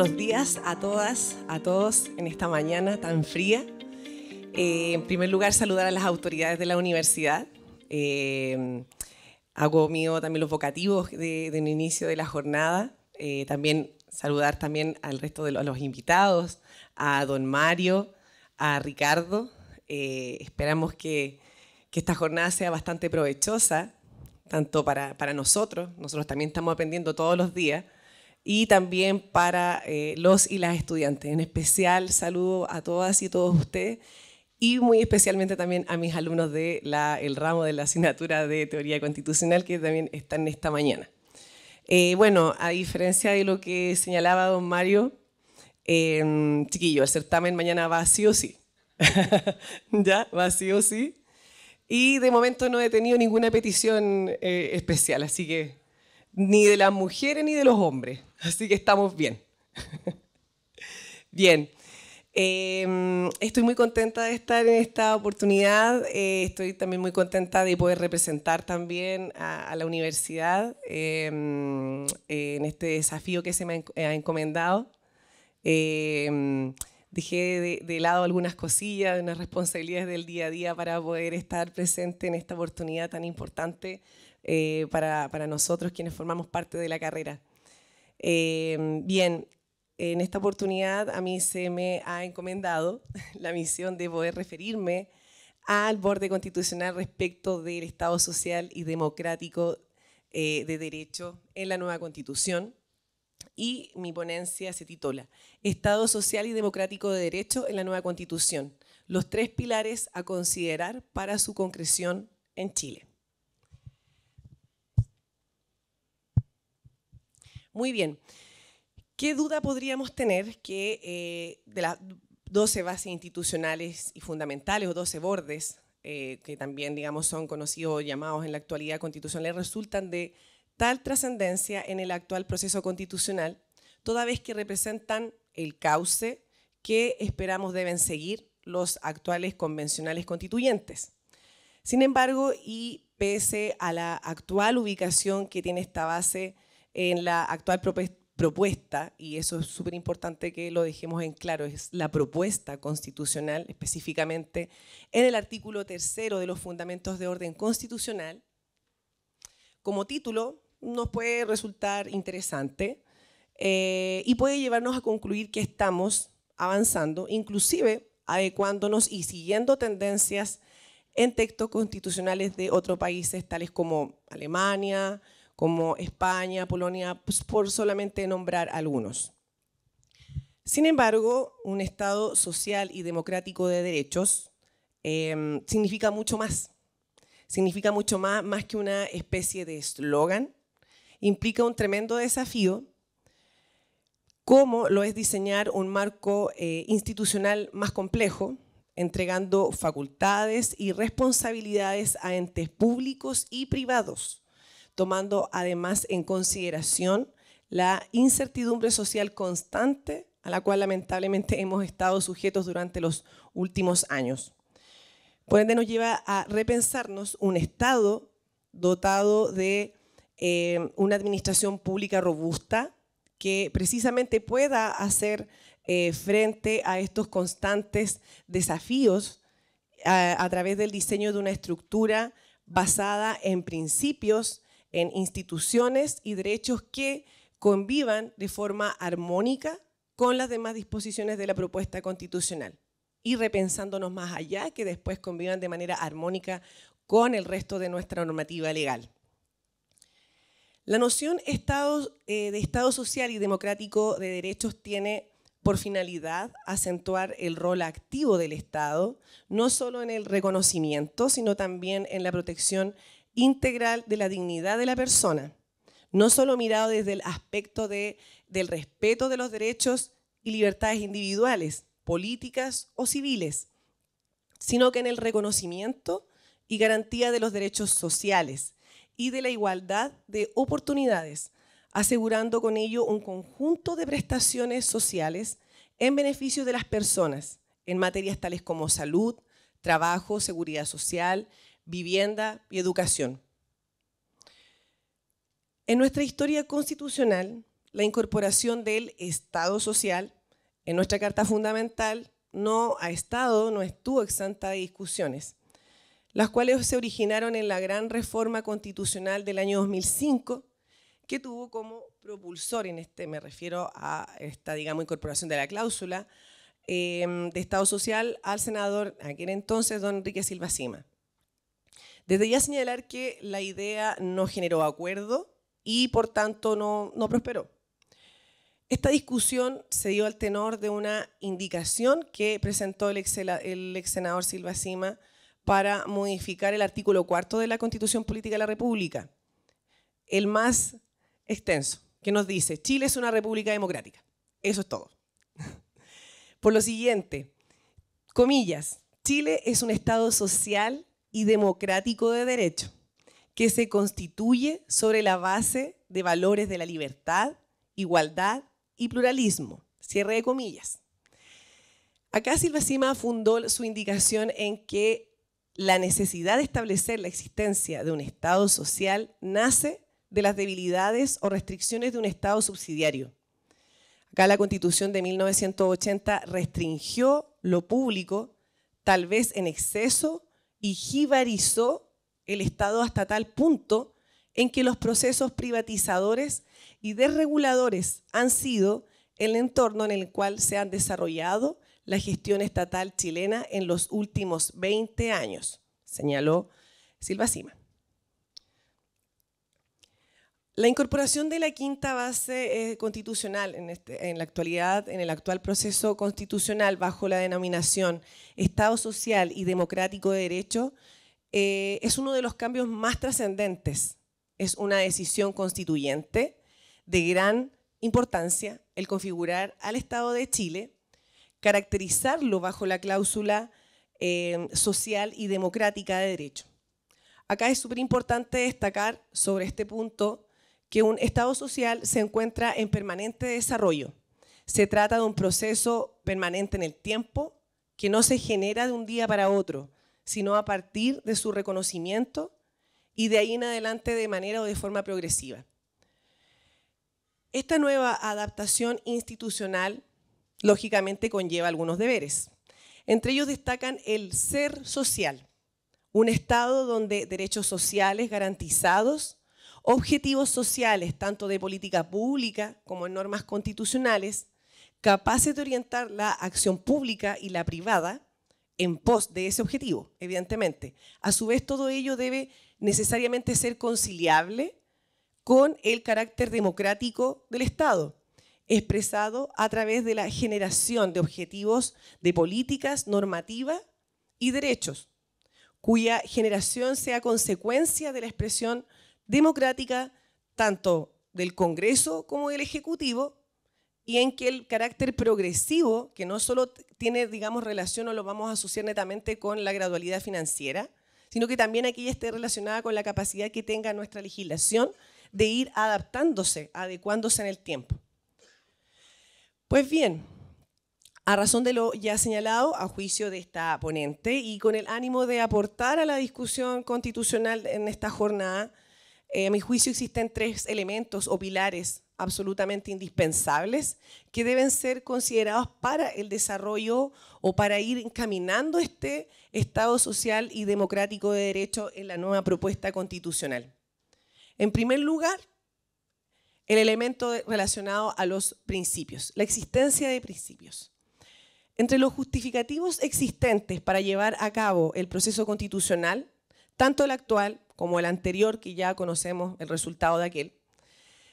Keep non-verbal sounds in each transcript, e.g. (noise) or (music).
buenos días a todas, a todos en esta mañana tan fría. Eh, en primer lugar, saludar a las autoridades de la universidad. Eh, hago mío también los vocativos del de inicio de la jornada. Eh, también saludar también al resto de los, invitados, a don Mario, a Ricardo. esperamos que, esta jornada sea bastante provechosa, tanto para nosotros, nosotros también estamos aprendiendo todos los días, y también para eh, los y las estudiantes. En especial saludo a todas y todos ustedes y muy especialmente también a mis alumnos del el ramo de la asignatura de Teoría Constitucional que también están esta mañana. Eh, bueno, a diferencia de lo que señalaba don Mario, eh, chiquillo, el certamen mañana va sí o sí. (laughs) ya, va sí o sí. Y de momento no he tenido ninguna petición especial, así que ni de las mujeres ni de los hombres. Así que estamos bien. (laughs) bien. Em, estoy muy contenta de estar en esta oportunidad. Eh, estoy también muy contenta de poder representar también a, la universidad em, en este desafío que se me ha encomendado. Em, dejé de, de, lado algunas cosillas, unas responsabilidades del día a día para poder estar presente en esta oportunidad tan importante eh, para, nosotros quienes formamos parte de la carrera. Eh, bien, en esta oportunidad a mí se me ha encomendado (laughs) la misión de poder referirme al borde constitucional respecto del Estado social y democrático eh, de derecho en la nueva constitución. Y mi ponencia se titula Estado social y democrático de derecho en la nueva constitución, los tres pilares a considerar para su concreción en Chile. Muy bien. ¿Qué duda podríamos tener que eh, de las 12 bases institucionales y fundamentales o 12 bordes, eh, que también digamos son conocidos o llamados en la actualidad constitucionales, resultan de tal trascendencia en el actual proceso constitucional, toda vez que representan el cauce que esperamos deben seguir los actuales convencionales constituyentes. Sin embargo, y pese a la actual ubicación que tiene esta base, en la actual propuesta, y eso es súper importante que lo dejemos en claro, es la propuesta constitucional, específicamente en el artículo tercero de los fundamentos de orden constitucional, como título nos puede resultar interesante eh, y puede llevarnos a concluir que estamos avanzando, inclusive adecuándonos y siguiendo tendencias en textos constitucionales de otros países, tales como Alemania, como España, Polonia, pues, por solamente nombrar algunos. Sin embargo, un Estado social y democrático de derechos em, significa mucho más. Significa mucho más, más que una especie de eslogan. Implica un tremendo desafío, como lo es diseñar un marco eh, institucional más complejo, entregando facultades y responsabilidades a entes públicos y privados tomando además en consideración la incertidumbre social constante a la cual lamentablemente hemos estado sujetos durante los últimos años. Por ende nos lleva a repensarnos un Estado dotado de eh, una administración pública robusta que precisamente pueda hacer eh, frente a estos constantes desafíos eh, a través del diseño de una estructura basada en principios en instituciones y derechos que convivan de forma armónica con las demás disposiciones de la propuesta constitucional y repensándonos más allá, que después convivan de manera armónica con el resto de nuestra normativa legal. La noción eh, de Estado social y democrático de derechos tiene por finalidad acentuar el rol activo del Estado, no solo en el reconocimiento, sino también en la protección integral de la dignidad de la persona, no solo mirado desde el aspecto de, del respeto de los derechos y libertades individuales, políticas o civiles, sino que en el reconocimiento y garantía de los derechos sociales y de la igualdad de oportunidades, asegurando con ello un conjunto de prestaciones sociales en beneficio de las personas en materias tales como salud, trabajo, seguridad social, vivienda y educación. En nuestra historia constitucional, la incorporación del Estado social en nuestra Carta Fundamental no ha estado, no estuvo exenta de discusiones, las cuales se originaron en la gran reforma constitucional del año 2005, que tuvo como propulsor, en este me refiero a esta, digamos, incorporación de la cláusula eh, de Estado Social al senador, aquel entonces, don Enrique Silva Sima. Desde ya señalar que la idea no generó acuerdo y por tanto no, prosperó. Esta discusión se dio al tenor de una indicación que presentó el ex, senador Silva Sima para modificar el artículo cuarto de la Constitución Política de la República, el más extenso, que nos dice, Chile es una república democrática. Eso es todo. (laughs) Por lo siguiente, comillas, Chile es un Estado social y democrático de derecho, que se constituye sobre la base de valores de la libertad, igualdad y pluralismo. Cierre de comillas. Acá Silva Sima fundó su indicación en que la necesidad de establecer la existencia de un Estado social nace de las debilidades o restricciones de un Estado subsidiario. Acá la Constitución de 1980 restringió lo público, tal vez en exceso y jibarizó el Estado hasta tal punto en que los procesos privatizadores y desreguladores han sido el entorno en el cual se han desarrollado la gestión estatal chilena en los últimos 20 años, señaló Silva Sima. La incorporación de la quinta base constitucional este, en, la actualidad, en el actual proceso constitucional bajo la denominación Estado Social y Democrático de Derecho, eh, es uno de los cambios más trascendentes. Es una decisión constituyente de gran importancia el configurar al Estado de Chile, caracterizarlo bajo la cláusula eh, social y democrática de derecho. Acá es súper importante destacar sobre este punto que un Estado social se encuentra en permanente desarrollo. Se trata de un proceso permanente en el tiempo que no se genera de un día para otro, sino a partir de su reconocimiento y de ahí en adelante de manera o de forma progresiva. Esta nueva adaptación institucional lógicamente conlleva algunos deberes. Entre ellos destacan el ser social, un Estado donde derechos sociales garantizados objetivos sociales, tanto de política pública como en normas constitucionales, capaces de orientar la acción pública y la privada en pos de ese objetivo, evidentemente. A su vez, todo ello debe necesariamente ser conciliable con el carácter democrático del Estado, expresado a través de la generación de objetivos de políticas, normativa y derechos, cuya generación sea consecuencia de la expresión democrática, tanto del Congreso como del Ejecutivo, y en que el carácter progresivo, que no solo tiene, digamos, relación o lo vamos a asociar netamente con la gradualidad financiera, sino que también aquí esté relacionada con la capacidad que tenga nuestra legislación de ir adaptándose, adecuándose en el tiempo. Pues bien, a razón de lo ya señalado, a juicio de esta ponente y con el ánimo de aportar a la discusión constitucional en esta jornada, eh, a mi juicio existen tres elementos o pilares absolutamente indispensables que deben ser considerados para el desarrollo o para ir encaminando este Estado social y democrático de derecho en la nueva propuesta constitucional. En primer lugar, el elemento relacionado a los principios, la existencia de principios. Entre los justificativos existentes para llevar a cabo el proceso constitucional, tanto el actual como el anterior, que ya conocemos el resultado de aquel,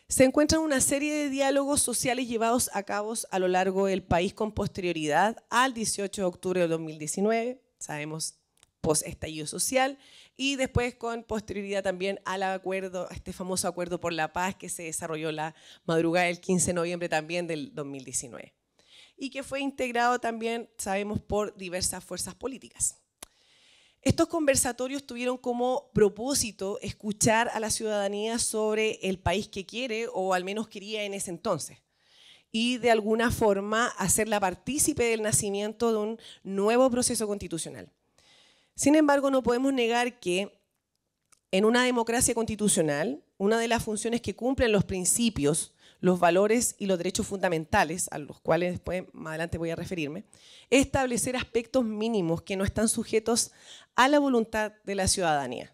se encuentran una serie de diálogos sociales llevados a cabo a lo largo del país con posterioridad al 18 de octubre de 2019, sabemos post-estallido social, y después con posterioridad también al acuerdo, a este famoso acuerdo por la paz que se desarrolló la madrugada del 15 de noviembre también del 2019, y que fue integrado también, sabemos, por diversas fuerzas políticas. Estos conversatorios tuvieron como propósito escuchar a la ciudadanía sobre el país que quiere o al menos quería en ese entonces y de alguna forma hacerla partícipe del nacimiento de un nuevo proceso constitucional. Sin embargo, no podemos negar que en una democracia constitucional, una de las funciones que cumplen los principios los valores y los derechos fundamentales, a los cuales después más adelante voy a referirme, establecer aspectos mínimos que no están sujetos a la voluntad de la ciudadanía.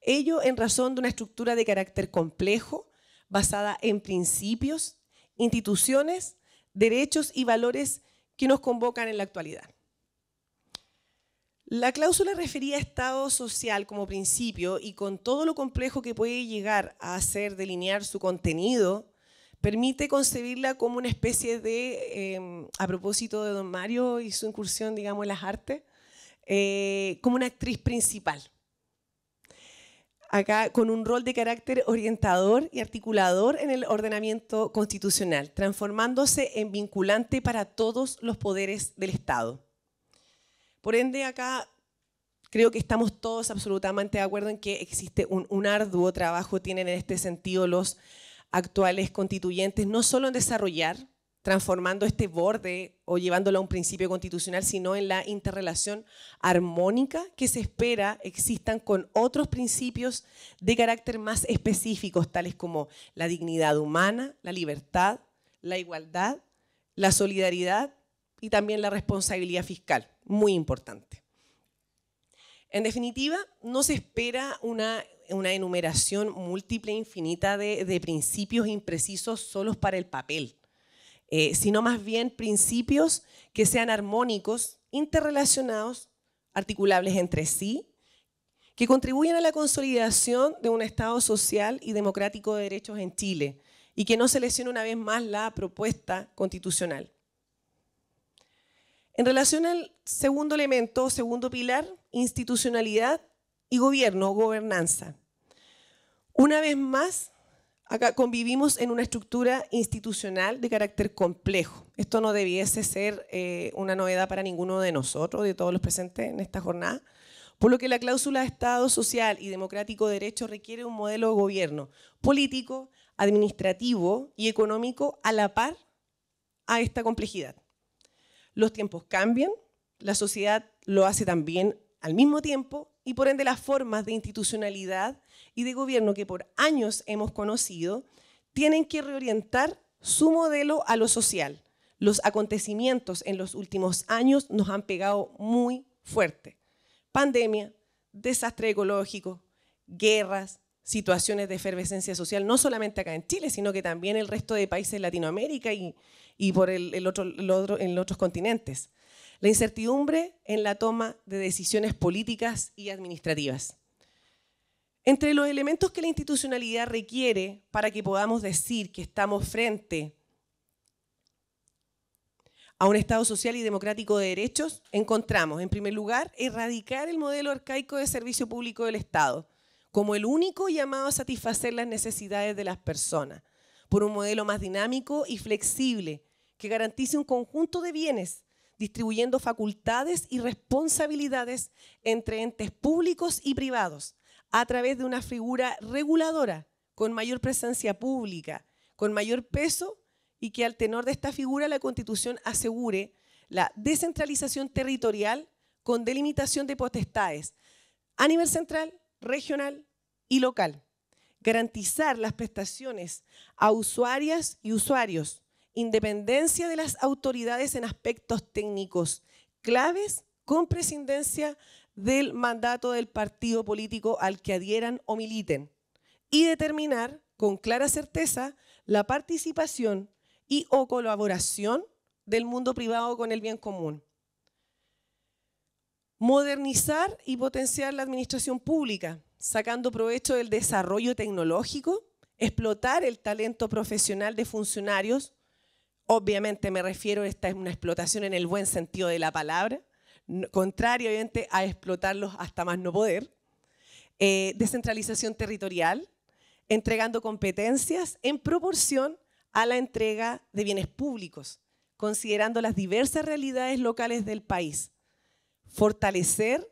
Ello en razón de una estructura de carácter complejo, basada en principios, instituciones, derechos y valores que nos convocan en la actualidad. La cláusula refería a Estado social como principio y con todo lo complejo que puede llegar a hacer delinear su contenido permite concebirla como una especie de, em, a propósito de Don Mario y su incursión, digamos, en las artes, eh, como una actriz principal. Acá con un rol de carácter orientador y articulador en el ordenamiento constitucional, transformándose en vinculante para todos los poderes del Estado. Por ende, acá creo que estamos todos absolutamente de acuerdo en que existe un, arduo trabajo, tienen en este sentido los actuales constituyentes, no solo en desarrollar, transformando este borde o llevándolo a un principio constitucional, sino en la interrelación armónica que se espera existan con otros principios de carácter más específicos, tales como la dignidad humana, la libertad, la igualdad, la solidaridad y también la responsabilidad fiscal, muy importante. En definitiva, no se espera una una enumeración múltiple infinita de, principios imprecisos solos para el papel, eh, sino más bien principios que sean armónicos, interrelacionados, articulables entre sí, que contribuyan a la consolidación de un Estado social y democrático de derechos en Chile y que no se lesione una vez más la propuesta constitucional. En relación al segundo elemento, segundo pilar, institucionalidad, gobierno gobernanza. Una vez más, acá convivimos en una estructura institucional de carácter complejo. Esto no debiese ser eh, una novedad para ninguno de nosotros, de todos los presentes en esta jornada, por lo que la cláusula de Estado social y democrático derecho requiere un modelo de gobierno político, administrativo y económico a la par a esta complejidad. Los tiempos cambian, la sociedad lo hace también al mismo tiempo y por ende las formas de institucionalidad y de gobierno que por años hemos conocido, tienen que reorientar su modelo a lo social. Los acontecimientos en los últimos años nos han pegado muy fuerte. Pandemia, desastre ecológico, guerras, situaciones de efervescencia social, no solamente acá en Chile, sino que también el resto de países de Latinoamérica y, y por el, otro, en otros continentes. La incertidumbre en la toma de decisiones políticas y administrativas. Entre los elementos que la institucionalidad requiere para que podamos decir que estamos frente a un Estado social y democrático de derechos, encontramos, en primer lugar, erradicar el modelo arcaico de servicio público del Estado, como el único llamado a satisfacer las necesidades de las personas, por un modelo más dinámico y flexible que garantice un conjunto de bienes, distribuyendo facultades y responsabilidades entre entes públicos y privados, a través de una figura reguladora con mayor presencia pública, con mayor peso y que al tenor de esta figura la Constitución asegure la descentralización territorial con delimitación de potestades a nivel central regional y local. Garantizar las prestaciones a usuarias y usuarios, independencia de las autoridades en aspectos técnicos claves con prescindencia del mandato del partido político al que adhieran o militen y determinar con clara certeza la participación y o colaboración del mundo privado con el bien común modernizar y potenciar la administración pública, sacando provecho del desarrollo tecnológico, explotar el talento profesional de funcionarios, obviamente me refiero, esta es una explotación en el buen sentido de la palabra, contrario a explotarlos hasta más no poder, eh, descentralización territorial, entregando competencias en proporción a la entrega de bienes públicos, considerando las diversas realidades locales del país fortalecer,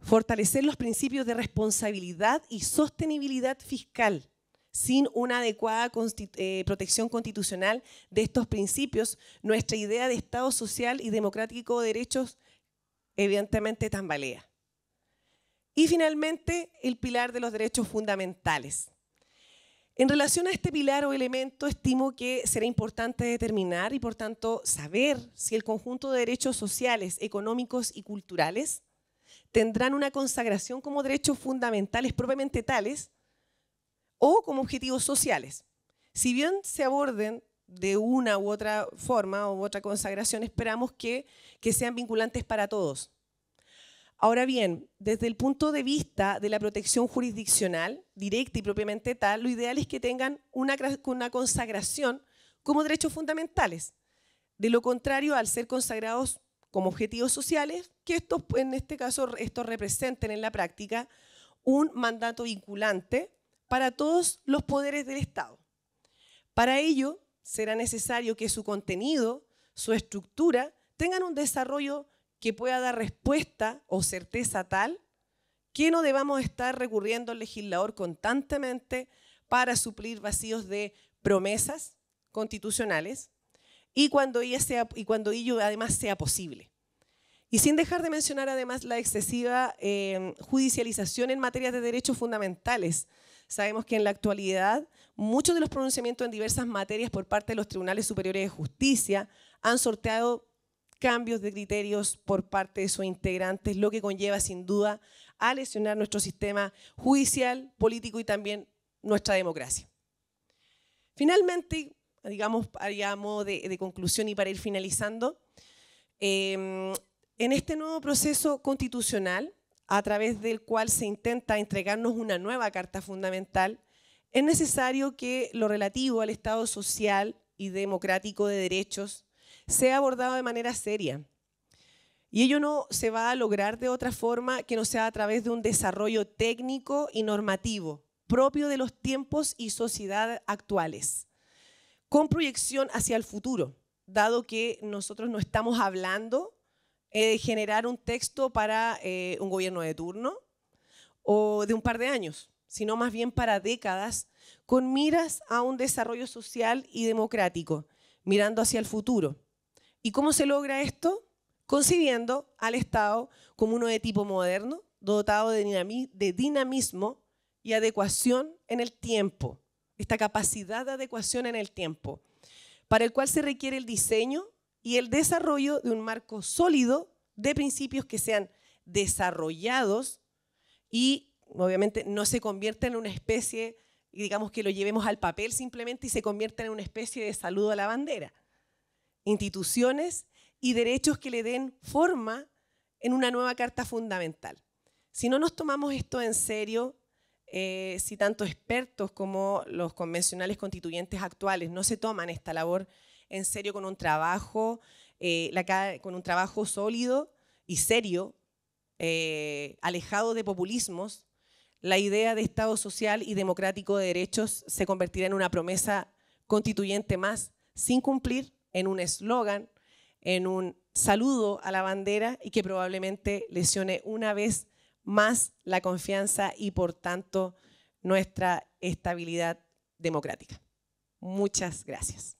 fortalecer los principios de responsabilidad y sostenibilidad fiscal. Sin una adecuada eh, protección constitucional de estos principios, nuestra idea de Estado social y democrático de derechos evidentemente tambalea. Y finalmente, el pilar de los derechos fundamentales. En relación a este pilar o elemento, estimo que será importante determinar y, por tanto, saber si el conjunto de derechos sociales, económicos y culturales tendrán una consagración como derechos fundamentales propiamente tales o como objetivos sociales. Si bien se aborden de una u otra forma o otra consagración, esperamos que, que sean vinculantes para todos. Ahora bien, desde el punto de vista de la protección jurisdiccional, directa y propiamente tal, lo ideal es que tengan una, una consagración como derechos fundamentales. De lo contrario, al ser consagrados como objetivos sociales, que estos, en este caso estos representen en la práctica un mandato vinculante para todos los poderes del Estado. Para ello, será necesario que su contenido, su estructura, tengan un desarrollo que pueda dar respuesta o certeza tal que no debamos estar recurriendo al legislador constantemente para suplir vacíos de promesas constitucionales y cuando, y cuando ello además sea posible. Y sin dejar de mencionar además la excesiva em, judicialización en materia de derechos fundamentales. Sabemos que en la actualidad muchos de los pronunciamientos en diversas materias por parte de los tribunales superiores de justicia han sorteado cambios de criterios por parte de sus integrantes, lo que conlleva sin duda a lesionar nuestro sistema judicial, político y también nuestra democracia. Finalmente, digamos, a modo de, conclusión y para ir finalizando, em, en este nuevo proceso constitucional, a través del cual se intenta entregarnos una nueva carta fundamental, es necesario que lo relativo al Estado social y democrático de derechos sea abordado de manera seria. Y ello no se va a lograr de otra forma que no sea a través de un desarrollo técnico y normativo propio de los tiempos y sociedad actuales, con proyección hacia el futuro, dado que nosotros no estamos hablando eh, de generar un texto para eh, un gobierno de turno o de un par de años, sino más bien para décadas, con miras a un desarrollo social y democrático, mirando hacia el futuro ¿Y cómo se logra esto? Concibiendo al Estado como uno de tipo moderno, dotado de dinamismo y adecuación en el tiempo, esta capacidad de adecuación en el tiempo, para el cual se requiere el diseño y el desarrollo de un marco sólido de principios que sean desarrollados y obviamente no se convierta en una especie, digamos que lo llevemos al papel simplemente y se convierta en una especie de saludo a la bandera instituciones y derechos que le den forma en una nueva carta fundamental. Si no nos tomamos esto en serio, eh, si tanto expertos como los convencionales constituyentes actuales no se toman esta labor en serio con un trabajo, eh, con un trabajo sólido y serio, eh, alejado de populismos, la idea de Estado social y democrático de derechos se convertirá en una promesa constituyente más sin cumplir en un eslogan, en un saludo a la bandera y que probablemente lesione una vez más la confianza y por tanto nuestra estabilidad democrática. Muchas gracias.